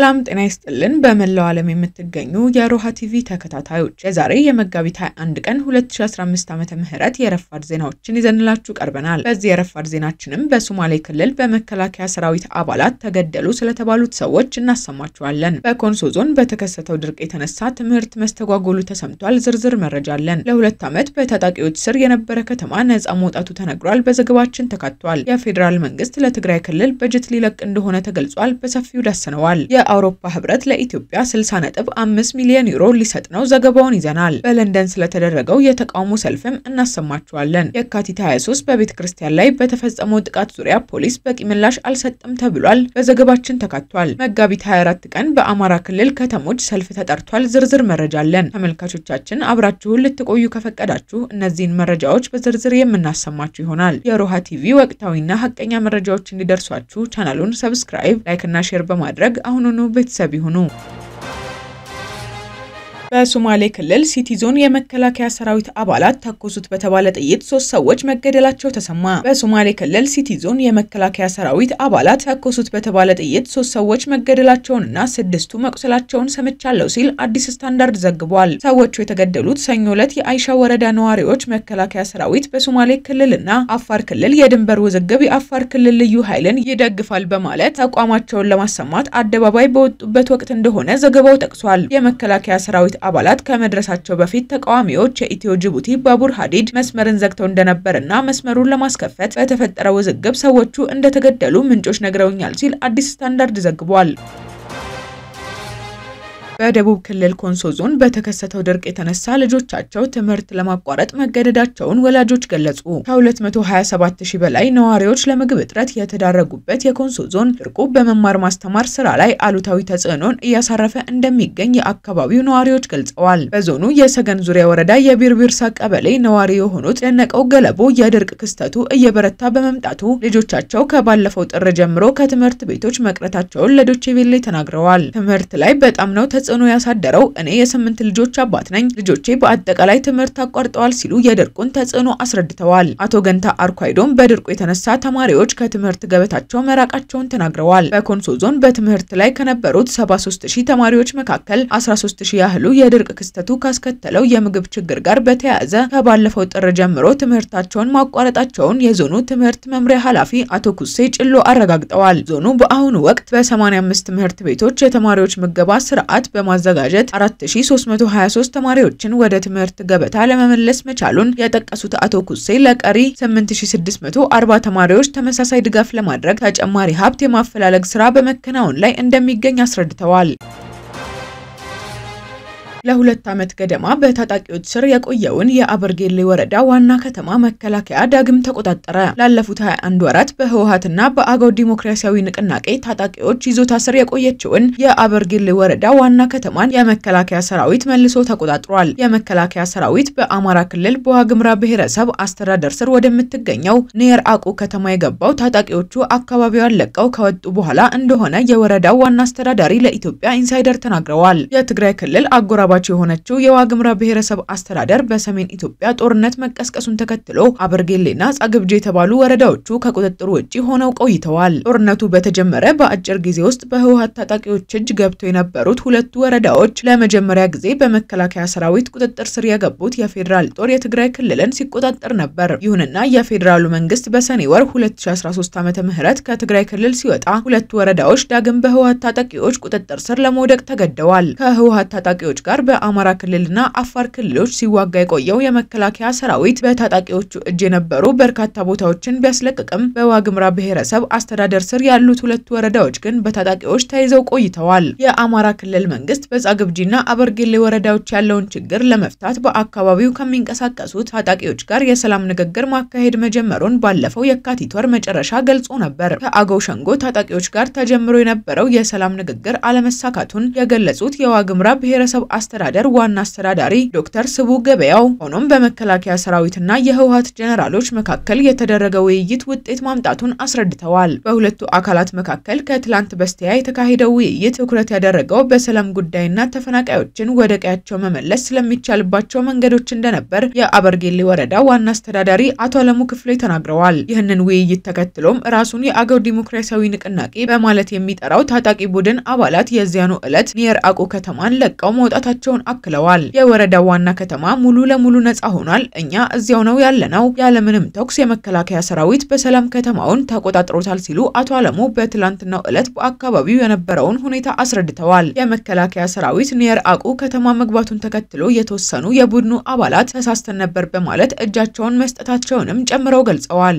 ሰላም ጤና ይስጥልን። በመላው ዓለም የምትገኙ የሮሃ ቲቪ ተከታታዮች የዛሬ የመጋቢት 21 ቀን 2015 ዓመተ ምህረት የረፋድ ዜናዎችን ይዘንላችሁ ቀርበናል። በዚህ የረፋድ ዜናችንም በሶማሌ ክልል በመከላከያ ሰራዊት አባላት ተገደሉ ስለተባሉት ሰዎች እናሰማችኋለን። በኮንሶ ዞን በተከሰተው ድርቅ የተነሳ ትምህርት መስተጓጎሉ ተሰምቷል። ዝርዝር መረጃ አለን። ለሁለት ዓመት በታጣቂዎች ስር የነበረ ከተማ ነፃ መውጣቱ ተነግሯል። በዘገባችን ተካቷል። የፌዴራል መንግስት ለትግራይ ክልል በጀት ሊለቅ እንደሆነ ተገልጿል። በሰፊው ዳሰነዋል። የአውሮፓ ህብረት ለኢትዮጵያ 60.5 ሚሊዮን ዩሮ ሊሰጥ ነው። ዘገባውን ይዘናል። በለንደን ስለተደረገው የተቃውሞ ሰልፍም እናሰማችኋለን። የካቲት 23 በቤተ ክርስቲያን ላይ በተፈጸመው ጥቃት ዙሪያ ፖሊስ በቂ ምላሽ አልሰጥም ተብሏል። በዘገባችን ተካቷል። መጋቢት 24 ቀን በአማራ ክልል ከተሞች ሰልፍ ተጠርቷል። ዝርዝር መረጃ አለን። ተመልካቾቻችን አብራችሁን ልትቆዩ ከፈቀዳችሁ እነዚህን መረጃዎች በዝርዝር የምናሰማችሁ ይሆናል። የሮሃ ቲቪ ወቅታዊና ሀቀኛ መረጃዎች እንዲደርሷችሁ ቻናሉን ሰብስክራይብ፣ ላይክ እና ሼር በማድረግ አሁኑን و بیت سبهنوه በሶማሌ ክልል ሲቲ ዞን የመከላከያ ሰራዊት አባላት ተኮሱት በተባለ ጥይት ሶስት ሰዎች መገደላቸው ተሰማ። በሶማሌ ክልል ሲቲ ዞን የመከላከያ ሰራዊት አባላት ተኮሱት በተባለ ጥይት ሶስት ሰዎች መገደላቸውንና ስድስቱ መቁሰላቸውን ሰምቻለሁ ሲል አዲስ ስታንዳርድ ዘግቧል። ሰዎቹ የተገደሉት ሰኞ ዕለት የአይሻ ወረዳ ነዋሪዎች መከላከያ ሰራዊት በሶማሌ ክልልና አፋር ክልል የድንበር ውዝግብ የአፋር ክልል ልዩ ኃይልን ይደግፋል በማለት ተቋማቸውን ለማሰማት አደባባይ በወጡበት ወቅት እንደሆነ ዘገባው ጠቅሷል። የመከላከያ ሰራዊት አባላት ከመድረሳቸው በፊት ተቃዋሚዎች የኢትዮ ጅቡቲ ባቡር ሀዲድ መስመርን ዘግተው እንደነበርና መስመሩን ለማስከፈት በተፈጠረ ውዝግብ ሰዎቹ እንደተገደሉ ምንጮች ነግረውኛል ሲል አዲስ ስታንዳርድ ዘግቧል። በደቡብ ክልል ኮንሶ ዞን በተከሰተው ድርቅ የተነሳ ልጆቻቸው ትምህርት ለማቋረጥ መገደዳቸውን ወላጆች ገለጹ። ከ227 ሺህ በላይ ነዋሪዎች ለምግብ እጥረት የተዳረጉበት የኮንሶ ዞን ድርቁ በመማር ማስተማር ስራ ላይ አሉታዊ ተጽዕኖን እያሳረፈ እንደሚገኝ የአካባቢው ነዋሪዎች ገልጸዋል። በዞኑ የሰገን ዙሪያ ወረዳ የቢርቢርሳ ቀበሌ ነዋሪ የሆኑት ደነቀው ገለቦ የድርቅ ክስተቱ እየበረታ በመምጣቱ ልጆቻቸው ከባለፈው ጥር ጀምሮ ከትምህርት ቤቶች መቅረታቸውን ለዶቼ ቬሌ ተናግረዋል። ትምህርት ላይ በጣም ነው ተጽ ተጽዕኖ ያሳደረው እኔ የስምንት ልጆች አባት ነኝ፣ ልጆቼ በአጠቃላይ ትምህርት አቋርጠዋል ሲሉ የድርቁን ተጽዕኖ አስረድተዋል። አቶ ገንታ አርኳይዶም በድርቁ የተነሳ ተማሪዎች ከትምህርት ገበታቸው መራቃቸውን ተናግረዋል። በኮንሶ ዞን በትምህርት ላይ ከነበሩት ሺህ ተማሪዎች መካከል ሺህ ያህሉ የድርቅ ክስተቱ ካስከተለው የምግብ ችግር ጋር በተያያዘ ከባለፈው ጥር ጀምሮ ትምህርታቸውን ማቋረጣቸውን የዞኑ ትምህርት መምሪያ ኃላፊ አቶ ኩሴ ጭሎ አረጋግጠዋል። ዞኑ በአሁኑ ወቅት በ85 ትምህርት ቤቶች የተማሪዎች ምገባ ስርዓት በማዘጋጀት 4323 ተማሪዎችን ወደ ትምህርት ገበታ ለመመለስ መቻሉን የጠቀሱት አቶ ኩሴ ለቀሪ 8640 ተማሪዎች ተመሳሳይ ድጋፍ ለማድረግ ተጨማሪ ሀብት የማፈላለግ ስራ በመከናወን ላይ እንደሚገኝ አስረድተዋል። ለሁለት ዓመት ገደማ በታጣቂዎች ስር የቆየውን የአበርጌሌ ወረዳ ዋና ከተማ መከላከያ ዳግም ተቆጣጠረ። ላለፉት 21 ወራት በህወሀትና በአገው ዲሞክራሲያዊ ንቅናቄ ታጣቂዎች ይዞታ ስር የቆየችውን የአበርጌሌ ወረዳ ዋና ከተማን የመከላከያ ሰራዊት መልሶ ተቆጣጥሯል። የመከላከያ ሰራዊት በአማራ ክልል በዋግምራ ብሔረሰብ አስተዳደር ስር ወደምትገኘው ኔር አቁ ከተማ የገባው ታጣቂዎቹ አካባቢዋን ለቀው ከወጡ በኋላ እንደሆነ የወረዳው ዋና አስተዳዳሪ ለኢትዮጵያ ኢንሳይደር ተናግረዋል። የትግራይ ክልል አጎራ አጎራባች የሆነችው የዋግምራ ብሔረሰብ አስተዳደር በሰሜን ኢትዮጵያ ጦርነት መቀስቀሱን ተከትሎ አበርጌሌና ጻግብጅ የተባሉ ወረዳዎቹ ከቁጥጥር ውጭ ሆነው ቆይተዋል። ጦርነቱ በተጀመረ በአጭር ጊዜ ውስጥ በህወሀት ታጣቂዎች እጅ ገብተው የነበሩት ሁለቱ ወረዳዎች ለመጀመሪያ ጊዜ በመከላከያ ሰራዊት ቁጥጥር ስር የገቡት የፌዴራል ጦር የትግራይ ክልልን ሲቆጣጠር ነበር። ይሁንና የፌዴራሉ መንግስት በሰኔ ወር 2013 ዓ ምህረት ከትግራይ ክልል ሲወጣ ሁለቱ ወረዳዎች ዳግም በህወሀት ታጣቂዎች ቁጥጥር ስር ለመውደቅ ተገደዋል። ከህወሀት ታጣቂዎች ጋር ጋር በአማራ ክልልና አፋር ክልሎች ሲዋጋ የቆየው የመከላከያ ሰራዊት በታጣቂዎቹ እጅ የነበሩ በርካታ ቦታዎችን ቢያስለቅቅም በዋግምራ ብሔረሰብ አስተዳደር ስር ያሉት ሁለቱ ወረዳዎች ግን በታጣቂዎች ተይዘው ቆይተዋል። የአማራ ክልል መንግስት በጻግብጂና አበርጌሌ ወረዳዎች ያለውን ችግር ለመፍታት በአካባቢው ከሚንቀሳቀሱት ታጣቂዎች ጋር የሰላም ንግግር ማካሄድ መጀመሩን ባለፈው የካቲት ወር መጨረሻ ገልጾ ነበር። ከአገው ሸንጎ ታጣቂዎች ጋር ተጀምሮ የነበረው የሰላም ንግግር አለመሳካቱን የገለጹት የዋግምራ ብሔረሰብ አስ አስተዳደር ዋና አስተዳዳሪ ዶክተር ስቡ ገበያው፣ ሆኖም በመከላከያ ሰራዊትና የህወሀት ጀኔራሎች መካከል የተደረገ ውይይት ውጤት ማምጣቱን አስረድተዋል። በሁለቱ አካላት መካከል ከትላንት በስቲያ የተካሄደው ውይይት ትኩረት ያደረገው በሰላም ጉዳይና ተፈናቃዮችን ወደ ቀያቸው መመለስ ስለሚቻልባቸው መንገዶች እንደነበር የአበርጌሌ ወረዳ ዋና አስተዳዳሪ አቶ አለሙ ክፍሌ ተናግረዋል። ይህንን ውይይት ተከትሎም ራሱን የአገው ዲሞክራሲያዊ ንቅናቄ በማለት የሚጠራው ታጣቂ ቡድን አባላት የዚያኑ ዕለት ኒየር አቁ ከተማን ለቀው መውጣታቸው መሆናቸውን አክለዋል። የወረዳው ዋና ከተማ ሙሉ ለሙሉ ነጻ ሆኗል። እኛ እዚያው ነው ያለነው። ያለምንም ተኩስ የመከላከያ ሰራዊት በሰላም ከተማውን ተቆጣጥሮታል ሲሉ አቶ አለሙ በትላንትናው ዕለት በአካባቢው የነበረውን ሁኔታ አስረድተዋል። የመከላከያ ሰራዊት ኒየር አቁ ከተማ መግባቱን ተከትሎ የተወሰኑ የቡድኑ አባላት ተሳስተን ነበር በማለት እጃቸውን መስጠታቸውንም ጨምረው ገልጸዋል።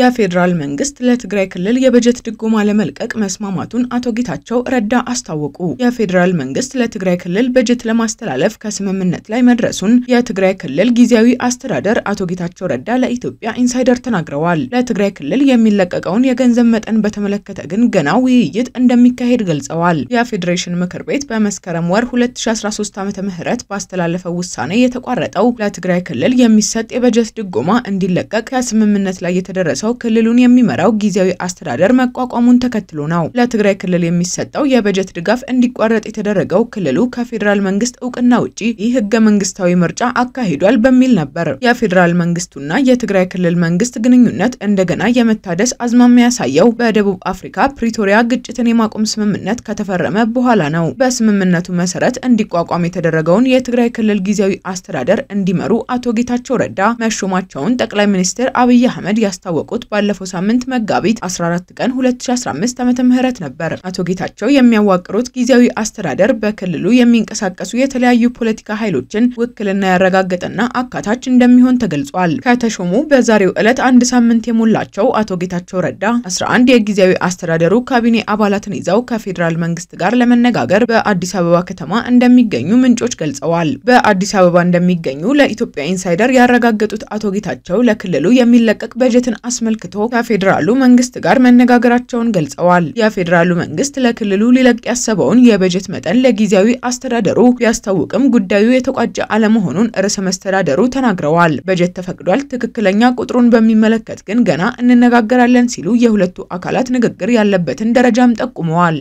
የፌዴራል መንግስት ለትግራይ ክልል የበጀት ድጎማ ለመልቀቅ መስማማቱን አቶ ጌታቸው ረዳ አስታወቁ። የፌዴራል መንግስት ለትግራይ ክልል በጀት ለማስተላለፍ ከስምምነት ላይ መድረሱን የትግራይ ክልል ጊዜያዊ አስተዳደር አቶ ጌታቸው ረዳ ለኢትዮጵያ ኢንሳይደር ተናግረዋል። ለትግራይ ክልል የሚለቀቀውን የገንዘብ መጠን በተመለከተ ግን ገና ውይይት እንደሚካሄድ ገልጸዋል። የፌዴሬሽን ምክር ቤት በመስከረም ወር 2013 ዓ ም ባስተላለፈው ውሳኔ የተቋረጠው ለትግራይ ክልል የሚሰጥ የበጀት ድጎማ እንዲለቀቅ ከስምምነት ላይ የተደረሰው ተነስቶ ክልሉን የሚመራው ጊዜያዊ አስተዳደር መቋቋሙን ተከትሎ ነው። ለትግራይ ክልል የሚሰጠው የበጀት ድጋፍ እንዲቋረጥ የተደረገው ክልሉ ከፌዴራል መንግስት እውቅና ውጪ ይህ ህገ መንግስታዊ ምርጫ አካሂዷል በሚል ነበር። የፌዴራል መንግስቱና የትግራይ ክልል መንግስት ግንኙነት እንደገና የመታደስ አዝማሚያ ያሳየው በደቡብ አፍሪካ ፕሪቶሪያ ግጭትን የማቆም ስምምነት ከተፈረመ በኋላ ነው። በስምምነቱ መሰረት እንዲቋቋም የተደረገውን የትግራይ ክልል ጊዜያዊ አስተዳደር እንዲመሩ አቶ ጌታቸው ረዳ መሾማቸውን ጠቅላይ ሚኒስትር አብይ አህመድ ያስታወቁ ያስታወቁት ባለፈው ሳምንት መጋቢት 14 ቀን 2015 ዓመተ ምህረት ነበር። አቶ ጌታቸው የሚያዋቅሩት ጊዜያዊ አስተዳደር በክልሉ የሚንቀሳቀሱ የተለያዩ ፖለቲካ ኃይሎችን ውክልና ያረጋገጠና አካታች እንደሚሆን ተገልጿል። ከተሾሙ በዛሬው ዕለት አንድ ሳምንት የሞላቸው አቶ ጌታቸው ረዳ 11 የጊዜያዊ አስተዳደሩ ካቢኔ አባላትን ይዘው ከፌዴራል መንግስት ጋር ለመነጋገር በአዲስ አበባ ከተማ እንደሚገኙ ምንጮች ገልጸዋል። በአዲስ አበባ እንደሚገኙ ለኢትዮጵያ ኢንሳይደር ያረጋገጡት አቶ ጌታቸው ለክልሉ የሚለቀቅ በጀትን አስ አስመልክቶ ከፌዴራሉ መንግስት ጋር መነጋገራቸውን ገልጸዋል። የፌዴራሉ መንግስት ለክልሉ ሊለቅ ያሰበውን የበጀት መጠን ለጊዜያዊ አስተዳደሩ ቢያስታውቅም ጉዳዩ የተቋጨ አለመሆኑን ርዕሰ መስተዳደሩ ተናግረዋል። በጀት ተፈቅዷል፣ ትክክለኛ ቁጥሩን በሚመለከት ግን ገና እንነጋገራለን ሲሉ የሁለቱ አካላት ንግግር ያለበትን ደረጃም ጠቁመዋል።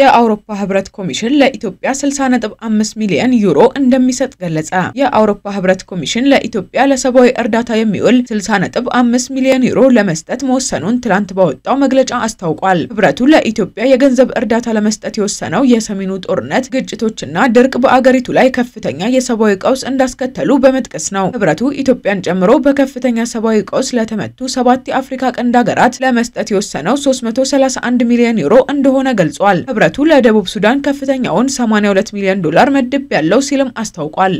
የአውሮፓ ህብረት ኮሚሽን ለኢትዮጵያ 60.5 ሚሊዮን ዩሮ እንደሚሰጥ ገለጸ። የአውሮፓ ህብረት ኮሚሽን ለኢትዮጵያ ለሰብአዊ እርዳታ የሚውል 60.5 ሚሊዮን ዩሮ ለመስጠት መወሰኑን ትላንት ባወጣው መግለጫ አስታውቋል። ህብረቱ ለኢትዮጵያ የገንዘብ እርዳታ ለመስጠት የወሰነው የሰሜኑ ጦርነት ግጭቶችና ድርቅ በአገሪቱ ላይ ከፍተኛ የሰብአዊ ቀውስ እንዳስከተሉ በመጥቀስ ነው። ህብረቱ ኢትዮጵያን ጨምሮ በከፍተኛ ሰብአዊ ቀውስ ለተመቱ ሰባት የአፍሪካ ቀንድ ሀገራት ለመስጠት የወሰነው 331 ሚሊዮን ዩሮ እንደሆነ ገልጿል። ህብረቱ ለደቡብ ሱዳን ከፍተኛውን 82 ሚሊዮን ዶላር መድብ ያለው ሲልም አስታውቋል።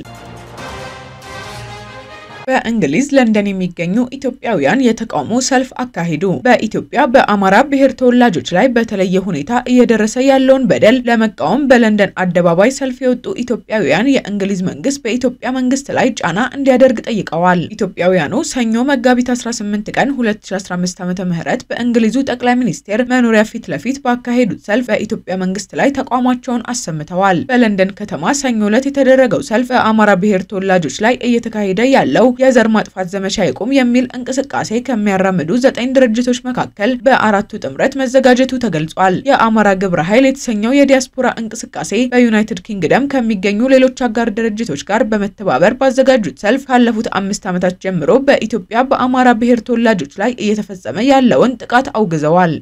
በእንግሊዝ ለንደን የሚገኙ ኢትዮጵያውያን የተቃውሞ ሰልፍ አካሄዱ። በኢትዮጵያ በአማራ ብሔር ተወላጆች ላይ በተለየ ሁኔታ እየደረሰ ያለውን በደል ለመቃወም በለንደን አደባባይ ሰልፍ የወጡ ኢትዮጵያውያን የእንግሊዝ መንግስት በኢትዮጵያ መንግስት ላይ ጫና እንዲያደርግ ጠይቀዋል። ኢትዮጵያውያኑ ሰኞ መጋቢት 18 ቀን 2015 ዓ ም በእንግሊዙ ጠቅላይ ሚኒስቴር መኖሪያ ፊት ለፊት ባካሄዱት ሰልፍ በኢትዮጵያ መንግስት ላይ ተቋማቸውን አሰምተዋል። በለንደን ከተማ ሰኞ ዕለት የተደረገው ሰልፍ በአማራ ብሔር ተወላጆች ላይ እየተካሄደ ያለው የዘር ማጥፋት ዘመቻ ይቁም የሚል እንቅስቃሴ ከሚያራምዱ ዘጠኝ ድርጅቶች መካከል በአራቱ ጥምረት መዘጋጀቱ ተገልጿል። የአማራ ግብረ ኃይል የተሰኘው የዲያስፖራ እንቅስቃሴ በዩናይትድ ኪንግደም ከሚገኙ ሌሎች አጋር ድርጅቶች ጋር በመተባበር ባዘጋጁት ሰልፍ ካለፉት አምስት ዓመታት ጀምሮ በኢትዮጵያ በአማራ ብሔር ተወላጆች ላይ እየተፈጸመ ያለውን ጥቃት አውግዘዋል።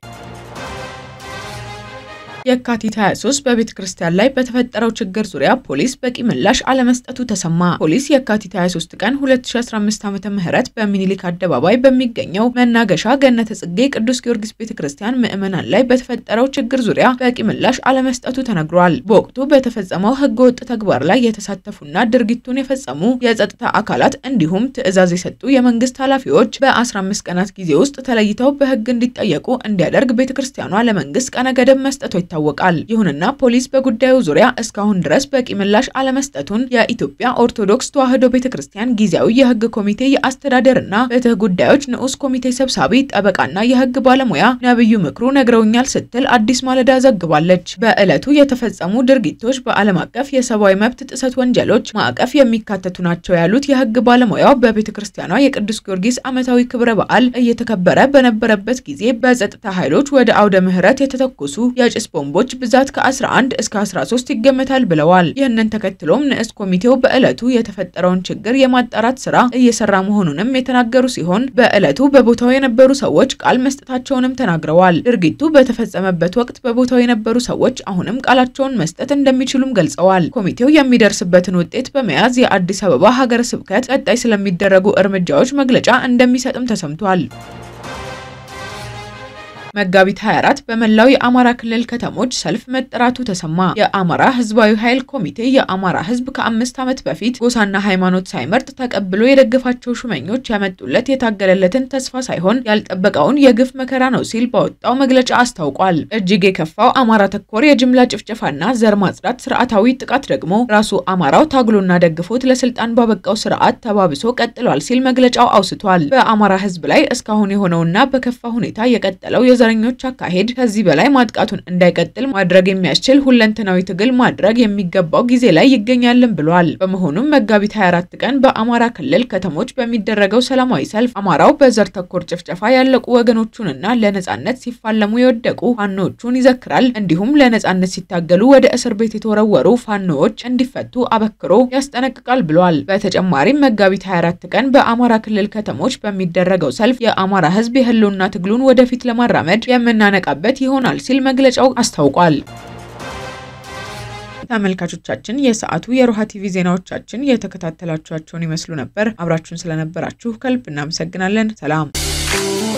የካቲት 23 በቤተ ክርስቲያን ላይ በተፈጠረው ችግር ዙሪያ ፖሊስ በቂ ምላሽ አለመስጠቱ ተሰማ። ፖሊስ የካቲት 23 ቀን 2015 ዓመተ ምህረት በሚኒሊክ አደባባይ በሚገኘው መናገሻ ገነተ ጽጌ ቅዱስ ጊዮርጊስ ቤተ ክርስቲያን ምዕመናን ላይ በተፈጠረው ችግር ዙሪያ በቂ ምላሽ አለመስጠቱ ተነግሯል። በወቅቱ በተፈጸመው ህገወጥ ተግባር ላይ የተሳተፉና ድርጊቱን የፈጸሙ የጸጥታ አካላት እንዲሁም ትዕዛዝ የሰጡ የመንግስት ኃላፊዎች በ15 ቀናት ጊዜ ውስጥ ተለይተው በህግ እንዲጠየቁ እንዲያደርግ ቤተ ክርስቲያኗ ለመንግስት ቀነ ገደብ ይታል። ይታወቃል። ይሁንና ፖሊስ በጉዳዩ ዙሪያ እስካሁን ድረስ በቂ ምላሽ አለመስጠቱን የኢትዮጵያ ኦርቶዶክስ ተዋሕዶ ቤተ ክርስቲያን ጊዜያዊ የሕግ ኮሚቴ የአስተዳደርና ፍትህ ጉዳዮች ንዑስ ኮሚቴ ሰብሳቢ ጠበቃና የሕግ ባለሙያ ነብዩ ምክሩ ነግረውኛል ስትል አዲስ ማለዳ ዘግባለች። በዕለቱ የተፈጸሙ ድርጊቶች በዓለም አቀፍ የሰብአዊ መብት ጥሰት ወንጀሎች ማዕቀፍ የሚካተቱ ናቸው ያሉት የህግ ባለሙያው በቤተ ክርስቲያኗ የቅዱስ ጊዮርጊስ ዓመታዊ ክብረ በዓል እየተከበረ በነበረበት ጊዜ በጸጥታ ኃይሎች ወደ አውደ ምህረት የተተኮሱ የጭስ ቦምብ ቦምቦች ብዛት ከ11 እስከ 13 ይገመታል ብለዋል። ይህንን ተከትሎም ንዑስ ኮሚቴው በዕለቱ የተፈጠረውን ችግር የማጣራት ስራ እየሰራ መሆኑንም የተናገሩ ሲሆን በዕለቱ በቦታው የነበሩ ሰዎች ቃል መስጠታቸውንም ተናግረዋል። ድርጊቱ በተፈጸመበት ወቅት በቦታው የነበሩ ሰዎች አሁንም ቃላቸውን መስጠት እንደሚችሉም ገልጸዋል። ኮሚቴው የሚደርስበትን ውጤት በመያዝ የአዲስ አበባ ሀገረ ስብከት ቀጣይ ስለሚደረጉ እርምጃዎች መግለጫ እንደሚሰጥም ተሰምቷል። መጋቢት 24 በመላው የአማራ ክልል ከተሞች ሰልፍ መጠራቱ ተሰማ። የአማራ ህዝባዊ ኃይል ኮሚቴ የአማራ ህዝብ ከአምስት ዓመት በፊት ጎሳና ሃይማኖት ሳይመርጥ ተቀብሎ የደገፋቸው ሹመኞች ያመጡለት የታገለለትን ተስፋ ሳይሆን ያልጠበቀውን የግፍ መከራ ነው ሲል በወጣው መግለጫ አስታውቋል። እጅግ የከፋው አማራ ተኮር የጅምላ ጭፍጨፋና ዘር ማጽዳት ስርዓታዊ ጥቃት ደግሞ ራሱ አማራው ታግሎና ደግፎት ለስልጣን ባበቃው ስርዓት ተባብሶ ቀጥሏል ሲል መግለጫው አውስቷል። በአማራ ህዝብ ላይ እስካሁን የሆነውና በከፋ ሁኔታ የቀጠለው ዘረኞች አካሄድ ከዚህ በላይ ማጥቃቱን እንዳይቀጥል ማድረግ የሚያስችል ሁለንተናዊ ትግል ማድረግ የሚገባው ጊዜ ላይ ይገኛልን ብሏል። በመሆኑም መጋቢት 24 ቀን በአማራ ክልል ከተሞች በሚደረገው ሰላማዊ ሰልፍ አማራው በዘር ተኮር ጭፍጨፋ ያለቁ ወገኖቹንና ለነጻነት ሲፋለሙ የወደቁ ፋኖዎቹን ይዘክራል። እንዲሁም ለነጻነት ሲታገሉ ወደ እስር ቤት የተወረወሩ ፋኖዎች እንዲፈቱ አበክሮ ያስጠነቅቃል ብሏል። በተጨማሪም መጋቢት 24 ቀን በአማራ ክልል ከተሞች በሚደረገው ሰልፍ የአማራ ህዝብ የህልውና ትግሉን ወደፊት ለማራመድ አህመድ የምናነቃበት ይሆናል ሲል መግለጫው አስታውቋል። ተመልካቾቻችን የሰዓቱ የሮሃ ቲቪ ዜናዎቻችን የተከታተላችኋቸውን ይመስሉ ነበር። አብራችሁን ስለነበራችሁ ከልብ እናመሰግናለን። ሰላም